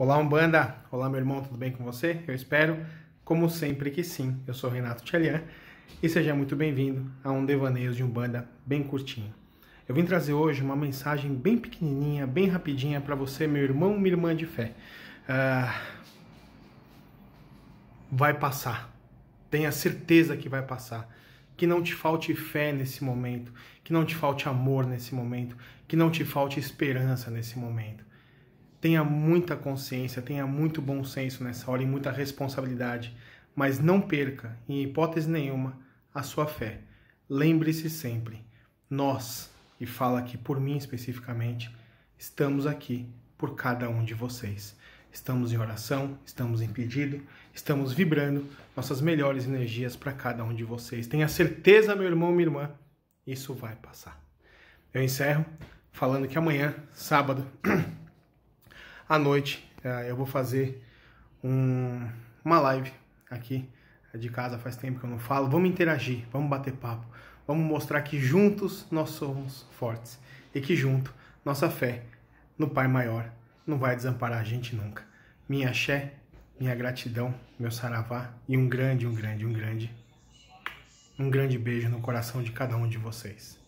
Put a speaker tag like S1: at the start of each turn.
S1: Olá Umbanda, olá meu irmão, tudo bem com você? Eu espero, como sempre que sim. Eu sou Renato Tchelian e seja muito bem-vindo a um Devaneios de Umbanda bem curtinho. Eu vim trazer hoje uma mensagem bem pequenininha, bem rapidinha para você, meu irmão, minha irmã de fé. Uh... Vai passar. Tenha certeza que vai passar que não te falte fé nesse momento, que não te falte amor nesse momento, que não te falte esperança nesse momento tenha muita consciência, tenha muito bom senso nessa hora e muita responsabilidade, mas não perca, em hipótese nenhuma, a sua fé. Lembre-se sempre, nós, e fala aqui por mim especificamente, estamos aqui por cada um de vocês. Estamos em oração, estamos em pedido, estamos vibrando nossas melhores energias para cada um de vocês. Tenha certeza, meu irmão, minha irmã, isso vai passar. Eu encerro falando que amanhã, sábado, à noite é, eu vou fazer um, uma live aqui de casa, faz tempo que eu não falo. Vamos interagir, vamos bater papo, vamos mostrar que juntos nós somos fortes e que junto nossa fé no Pai Maior não vai desamparar a gente nunca. Minha axé, minha gratidão, meu saravá e um grande, um grande, um grande, um grande beijo no coração de cada um de vocês.